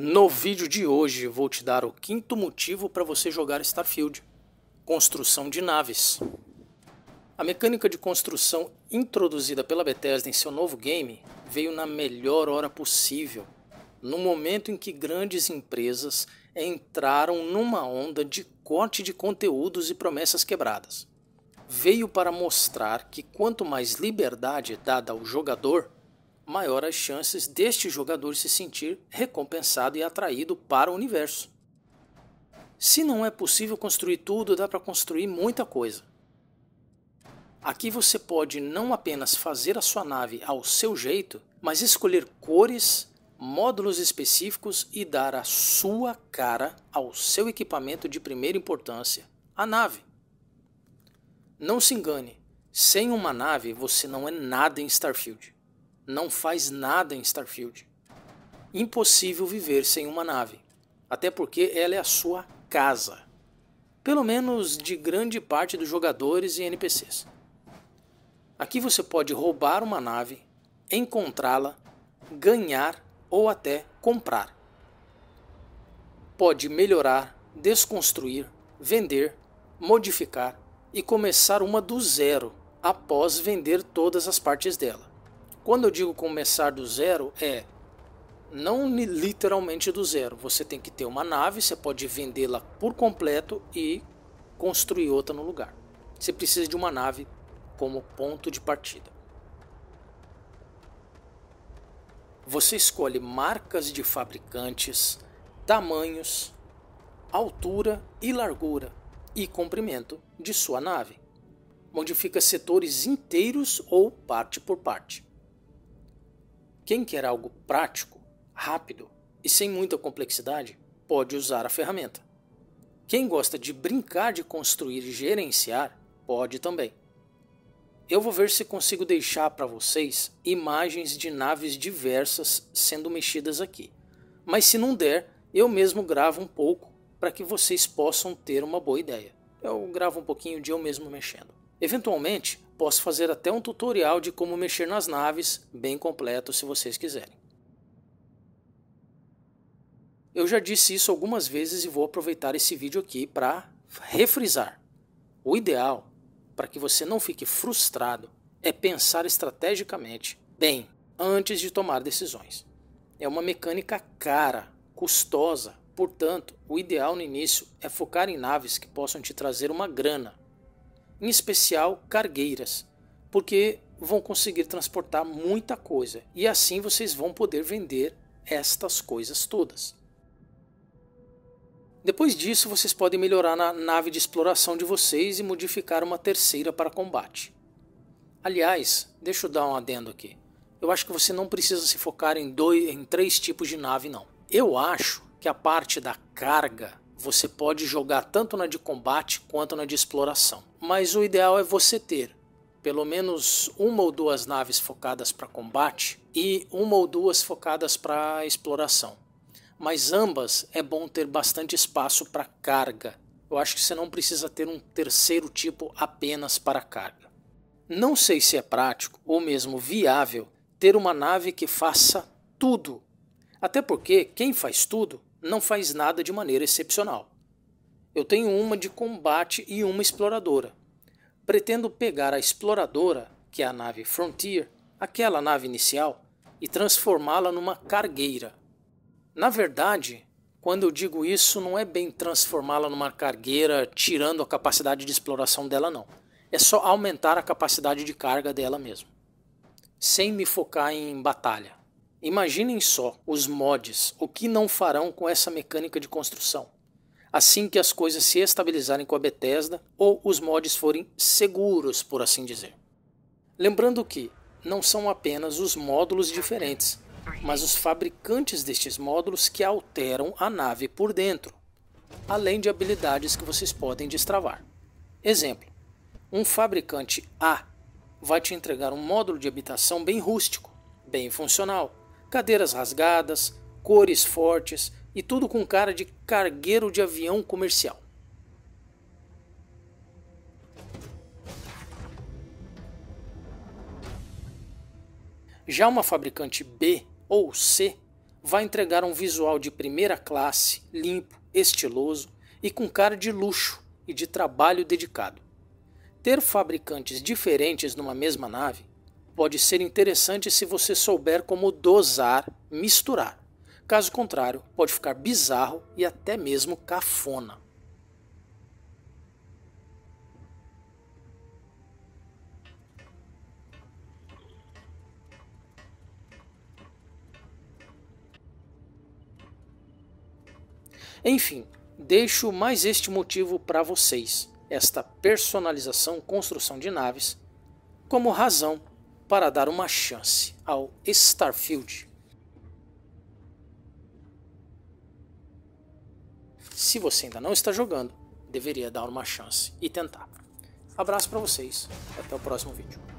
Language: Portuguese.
No vídeo de hoje vou te dar o quinto motivo para você jogar Starfield: construção de naves. A mecânica de construção introduzida pela Bethesda em seu novo game veio na melhor hora possível, no momento em que grandes empresas entraram numa onda de corte de conteúdos e promessas quebradas. Veio para mostrar que quanto mais liberdade é dada ao jogador, maior as chances deste jogador se sentir recompensado e atraído para o universo. Se não é possível construir tudo, dá para construir muita coisa. Aqui você pode não apenas fazer a sua nave ao seu jeito, mas escolher cores, módulos específicos e dar a sua cara ao seu equipamento de primeira importância, a nave. Não se engane, sem uma nave você não é nada em Starfield não faz nada em Starfield. Impossível viver sem uma nave, até porque ela é a sua casa. Pelo menos de grande parte dos jogadores e NPCs. Aqui você pode roubar uma nave, encontrá-la, ganhar ou até comprar. Pode melhorar, desconstruir, vender, modificar e começar uma do zero após vender todas as partes dela. Quando eu digo começar do zero, é não literalmente do zero. Você tem que ter uma nave, você pode vendê-la por completo e construir outra no lugar. Você precisa de uma nave como ponto de partida. Você escolhe marcas de fabricantes, tamanhos, altura e largura e comprimento de sua nave. Modifica setores inteiros ou parte por parte. Quem quer algo prático, rápido e sem muita complexidade pode usar a ferramenta. Quem gosta de brincar de construir e gerenciar pode também. Eu vou ver se consigo deixar para vocês imagens de naves diversas sendo mexidas aqui. Mas se não der, eu mesmo gravo um pouco para que vocês possam ter uma boa ideia. Eu gravo um pouquinho de eu mesmo mexendo. Eventualmente, Posso fazer até um tutorial de como mexer nas naves, bem completo se vocês quiserem. Eu já disse isso algumas vezes e vou aproveitar esse vídeo aqui para refrisar. O ideal, para que você não fique frustrado, é pensar estrategicamente bem antes de tomar decisões. É uma mecânica cara, custosa, portanto, o ideal no início é focar em naves que possam te trazer uma grana, em especial cargueiras, porque vão conseguir transportar muita coisa e assim vocês vão poder vender estas coisas todas. Depois disso, vocês podem melhorar na nave de exploração de vocês e modificar uma terceira para combate. Aliás, deixa eu dar um adendo aqui. Eu acho que você não precisa se focar em, dois, em três tipos de nave, não. Eu acho que a parte da carga você pode jogar tanto na de combate quanto na de exploração. Mas o ideal é você ter pelo menos uma ou duas naves focadas para combate e uma ou duas focadas para exploração. Mas ambas é bom ter bastante espaço para carga. Eu acho que você não precisa ter um terceiro tipo apenas para carga. Não sei se é prático ou mesmo viável ter uma nave que faça tudo. Até porque quem faz tudo não faz nada de maneira excepcional. Eu tenho uma de combate e uma exploradora. Pretendo pegar a exploradora, que é a nave Frontier, aquela nave inicial, e transformá-la numa cargueira. Na verdade, quando eu digo isso, não é bem transformá-la numa cargueira tirando a capacidade de exploração dela, não. É só aumentar a capacidade de carga dela mesmo, sem me focar em batalha. Imaginem só os mods, o que não farão com essa mecânica de construção. Assim que as coisas se estabilizarem com a Bethesda ou os mods forem seguros, por assim dizer. Lembrando que não são apenas os módulos diferentes, mas os fabricantes destes módulos que alteram a nave por dentro, além de habilidades que vocês podem destravar. Exemplo: um fabricante A vai te entregar um módulo de habitação bem rústico, bem funcional, cadeiras rasgadas, cores fortes e tudo com cara de cargueiro de avião comercial. Já uma fabricante B ou C vai entregar um visual de primeira classe, limpo, estiloso e com cara de luxo e de trabalho dedicado. Ter fabricantes diferentes numa mesma nave pode ser interessante se você souber como dosar, misturar. Caso contrário, pode ficar bizarro e até mesmo cafona. Enfim, deixo mais este motivo para vocês, esta personalização, construção de naves, como razão para dar uma chance ao Starfield. Se você ainda não está jogando, deveria dar uma chance e tentar. Abraço para vocês, até o próximo vídeo.